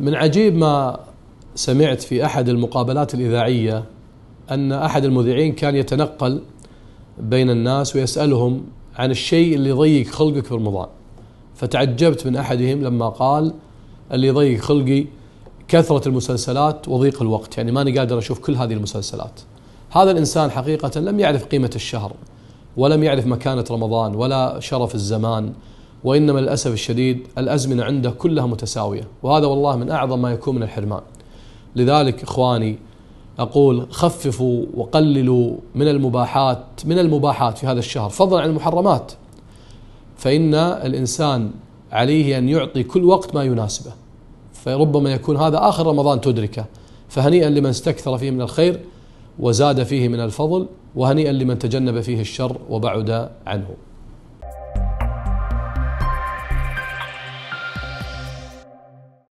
من عجيب ما سمعت في احد المقابلات الاذاعيه ان احد المذيعين كان يتنقل بين الناس ويسالهم عن الشيء اللي يضيق خلقك في رمضان فتعجبت من احدهم لما قال اللي يضيق خلقي كثره المسلسلات وضيق الوقت يعني ماني قادر اشوف كل هذه المسلسلات هذا الانسان حقيقه لم يعرف قيمه الشهر ولم يعرف مكانه رمضان ولا شرف الزمان وإنما للأسف الشديد الأزمنة عنده كلها متساوية وهذا والله من أعظم ما يكون من الحرمان لذلك إخواني أقول خففوا وقللوا من المباحات من المباحات في هذا الشهر فضلا عن المحرمات فإن الإنسان عليه أن يعطي كل وقت ما يناسبه فربما يكون هذا آخر رمضان تدركه فهنيئا لمن استكثر فيه من الخير وزاد فيه من الفضل وهنيئا لمن تجنب فيه الشر وبعد عنه